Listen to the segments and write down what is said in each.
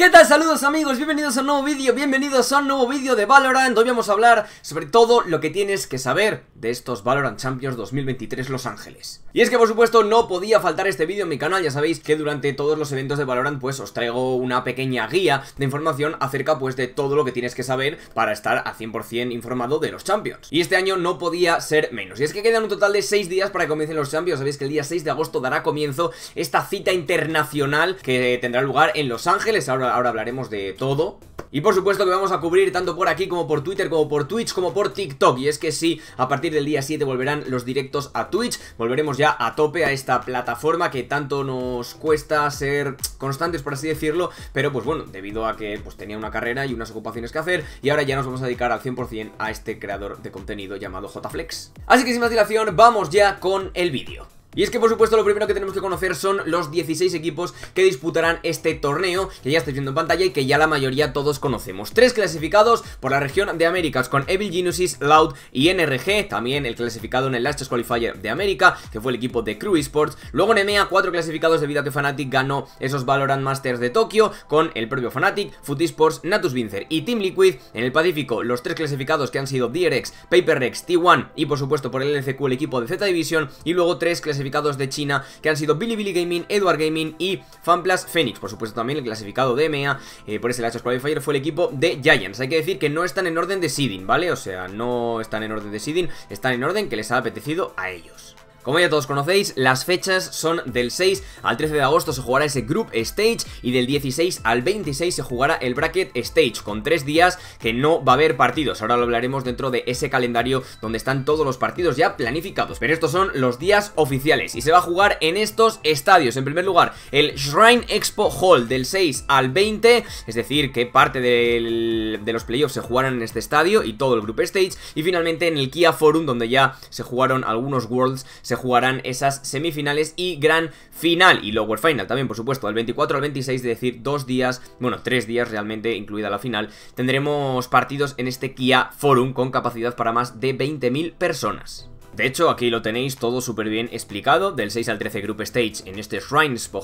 ¿Qué tal? Saludos amigos, bienvenidos a un nuevo vídeo, bienvenidos a un nuevo vídeo de Valorant Hoy vamos a hablar sobre todo lo que tienes que saber de estos Valorant Champions 2023 Los Ángeles Y es que por supuesto no podía faltar este vídeo en mi canal, ya sabéis que durante todos los eventos de Valorant pues os traigo una pequeña guía de información acerca pues de todo lo que tienes que saber para estar a 100% informado de los Champions Y este año no podía ser menos, y es que quedan un total de 6 días para que comiencen los Champions, sabéis que el día 6 de agosto dará comienzo esta cita internacional que tendrá lugar en Los Ángeles ahora ahora hablaremos de todo. Y por supuesto que vamos a cubrir tanto por aquí como por Twitter, como por Twitch, como por TikTok. Y es que sí, a partir del día 7 volverán los directos a Twitch. Volveremos ya a tope a esta plataforma que tanto nos cuesta ser constantes, por así decirlo. Pero pues bueno, debido a que pues tenía una carrera y unas ocupaciones que hacer. Y ahora ya nos vamos a dedicar al 100% a este creador de contenido llamado JFlex. Así que sin más dilación, vamos ya con el vídeo. Y es que por supuesto lo primero que tenemos que conocer son los 16 equipos que disputarán este torneo que ya estáis viendo en pantalla y que ya la mayoría todos conocemos. Tres clasificados por la región de Américas con Evil Genesis, Loud y NRG, también el clasificado en el Last Qualifier de América, que fue el equipo de Crew Esports. Luego en EMEA, cuatro clasificados debido a que Fnatic ganó esos Valorant Masters de Tokio con el propio Fnatic, Foot Esports, Natus Vincer y Team Liquid. En el Pacífico, los tres clasificados que han sido DRX, Rex T1 y por supuesto por el LCQ el equipo de Z Division y luego tres clasificados clasificados de China, que han sido Billy Billy Gaming, Edward Gaming y fanplas Phoenix. Por supuesto también el clasificado de EMEA eh, por ese de Qualifier fue el equipo de Giants. Hay que decir que no están en orden de seeding, ¿vale? O sea, no están en orden de seeding, están en orden que les ha apetecido a ellos. Como ya todos conocéis, las fechas son del 6 al 13 de agosto se jugará ese Group Stage y del 16 al 26 se jugará el Bracket Stage, con tres días que no va a haber partidos. Ahora lo hablaremos dentro de ese calendario donde están todos los partidos ya planificados. Pero estos son los días oficiales y se va a jugar en estos estadios. En primer lugar, el Shrine Expo Hall del 6 al 20, es decir, que parte de los playoffs se jugarán en este estadio y todo el Group Stage. Y finalmente en el Kia Forum, donde ya se jugaron algunos Worlds, se jugarán esas semifinales y gran final y lower final también, por supuesto, al 24 al 26, es decir, dos días, bueno, tres días realmente, incluida la final, tendremos partidos en este Kia Forum con capacidad para más de 20.000 personas. De hecho, aquí lo tenéis todo súper bien explicado, del 6 al 13 Group Stage en este Shrines po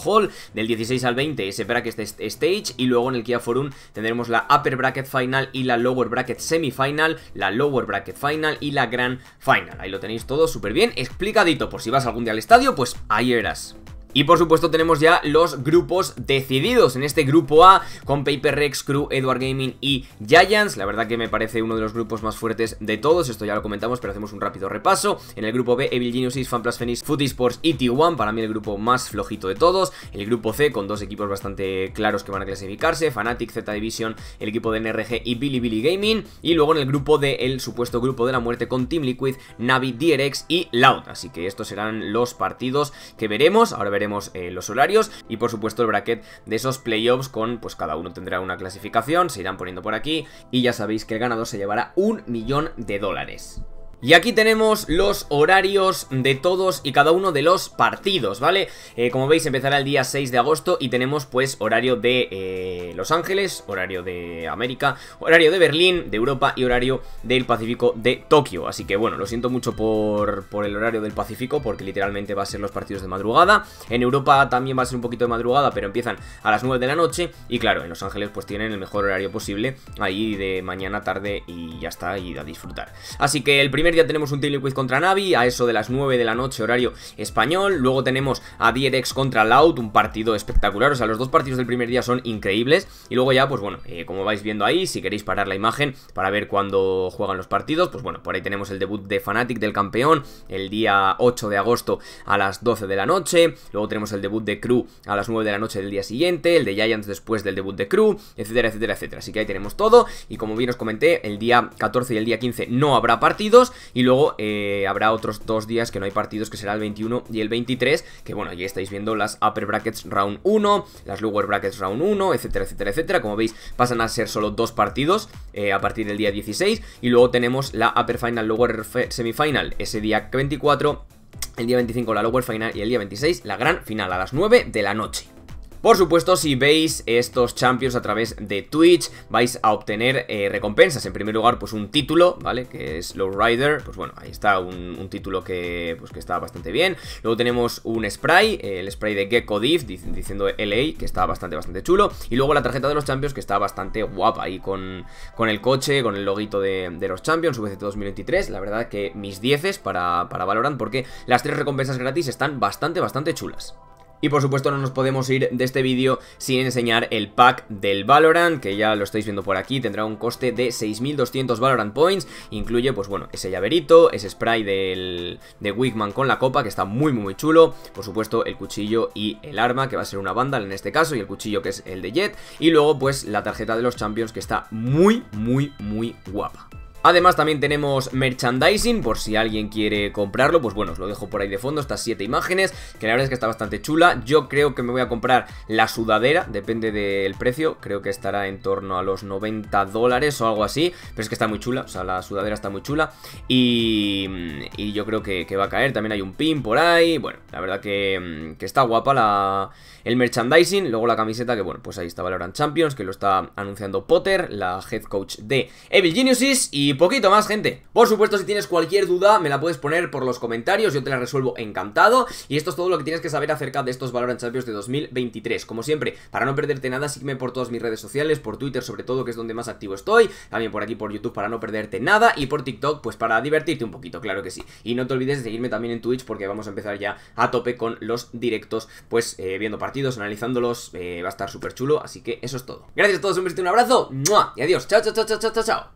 del 16 al 20 ese Bracket Stage y luego en el Kia Forum tendremos la Upper Bracket Final y la Lower Bracket Semifinal, la Lower Bracket Final y la Grand Final. Ahí lo tenéis todo súper bien explicadito, por si vas algún día al estadio, pues ahí eras. Y por supuesto tenemos ya los grupos decididos. En este grupo A, con Paper Rex, Crew, Edward Gaming y Giants. La verdad que me parece uno de los grupos más fuertes de todos. Esto ya lo comentamos, pero hacemos un rápido repaso. En el grupo B, Evil Geniuses, Plus Phoenix, Sports y T1. Para mí el grupo más flojito de todos. El grupo C, con dos equipos bastante claros que van a clasificarse. Fanatic, Z Division, el equipo de NRG y Billy Billy Gaming. Y luego en el grupo D, el supuesto grupo de la muerte con Team Liquid, Navi, DRX y Loud. Así que estos serán los partidos que veremos. Ahora veremos eh, los horarios y por supuesto el bracket de esos playoffs con pues cada uno tendrá una clasificación, se irán poniendo por aquí y ya sabéis que el ganador se llevará un millón de dólares. Y aquí tenemos los horarios de todos y cada uno de los partidos, ¿vale? Eh, como veis empezará el día 6 de agosto y tenemos pues horario de eh, Los Ángeles, horario de América, horario de Berlín, de Europa y horario del Pacífico de Tokio. Así que bueno, lo siento mucho por, por el horario del Pacífico porque literalmente va a ser los partidos de madrugada. En Europa también va a ser un poquito de madrugada, pero empiezan a las 9 de la noche y claro, en Los Ángeles pues tienen el mejor horario posible ahí de mañana, tarde y ya está, y a disfrutar. Así que el primer primer tenemos un Quiz contra Navi, a eso de las 9 de la noche, horario español. Luego tenemos a Dierex contra Loud, un partido espectacular. O sea, los dos partidos del primer día son increíbles. Y luego ya, pues bueno, eh, como vais viendo ahí, si queréis parar la imagen para ver cuándo juegan los partidos, pues bueno, por ahí tenemos el debut de Fnatic del campeón el día 8 de agosto a las 12 de la noche. Luego tenemos el debut de Crew a las 9 de la noche del día siguiente, el de Giants después del debut de Crew, etcétera, etcétera, etcétera. Así que ahí tenemos todo. Y como bien os comenté, el día 14 y el día 15 no habrá partidos. Y luego eh, habrá otros dos días que no hay partidos, que será el 21 y el 23, que bueno, ya estáis viendo las upper brackets round 1, las lower brackets round 1, etcétera, etcétera, etcétera. Como veis, pasan a ser solo dos partidos eh, a partir del día 16 y luego tenemos la upper final, lower semifinal ese día 24 el día 25 la Lower Final y el día 26 la gran final a las 9 de la noche. Por supuesto, si veis estos Champions a través de Twitch, vais a obtener eh, recompensas. En primer lugar, pues un título, ¿vale? Que es Lowrider. pues bueno, ahí está un, título pues, que, está bastante bien. Luego tenemos un spray, el spray de Gecko Div, diciendo LA, que está bastante, bastante chulo. Y luego la tarjeta de los Champions, que está bastante guapa, ahí con, con el coche, con el loguito de, los Champions, VCT 2023. La verdad que mis 10 para, para Valorant, porque las tres recompensas gratis están bastante, bastante chulas. Y por supuesto no nos podemos ir de este vídeo sin enseñar el pack del Valorant, que ya lo estáis viendo por aquí, tendrá un coste de 6200 Valorant Points, incluye pues bueno, ese llaverito, ese spray del, de Wigman con la copa, que está muy muy muy chulo, por supuesto el cuchillo y el arma, que va a ser una banda en este caso, y el cuchillo que es el de Jet, y luego pues la tarjeta de los Champions, que está muy muy muy guapa. Además también tenemos merchandising, por si alguien quiere comprarlo, pues bueno, os lo dejo por ahí de fondo, estas siete imágenes, que la verdad es que está bastante chula. Yo creo que me voy a comprar la sudadera, depende del precio, creo que estará en torno a los 90 dólares o algo así, pero es que está muy chula, o sea, la sudadera está muy chula y, yo creo que, va a caer, también hay un pin por ahí, bueno, la verdad que, está guapa la, el merchandising, luego la camiseta que bueno, pues ahí está Valorant Champions, que lo está anunciando Potter, la head coach de Evil Geniuses y poquito más, gente. Por supuesto, si tienes cualquier duda, me la puedes poner por los comentarios, yo te la resuelvo encantado. Y esto es todo lo que tienes que saber acerca de estos Valorant Champions de 2023. Como siempre, para no perderte nada, sígueme por todas mis redes sociales, por Twitter sobre todo, que es donde más activo estoy, también por aquí por YouTube para no perderte nada, y por TikTok, pues para divertirte un poquito, claro que sí. Y no te olvides de seguirme también en Twitch, porque vamos a empezar ya a tope con los directos, pues eh, viendo partidos, analizándolos, eh, va a estar súper chulo, así que eso es todo. Gracias a todos, un besito, un abrazo, y adiós, chao, chao, chao, chao, chao, chao.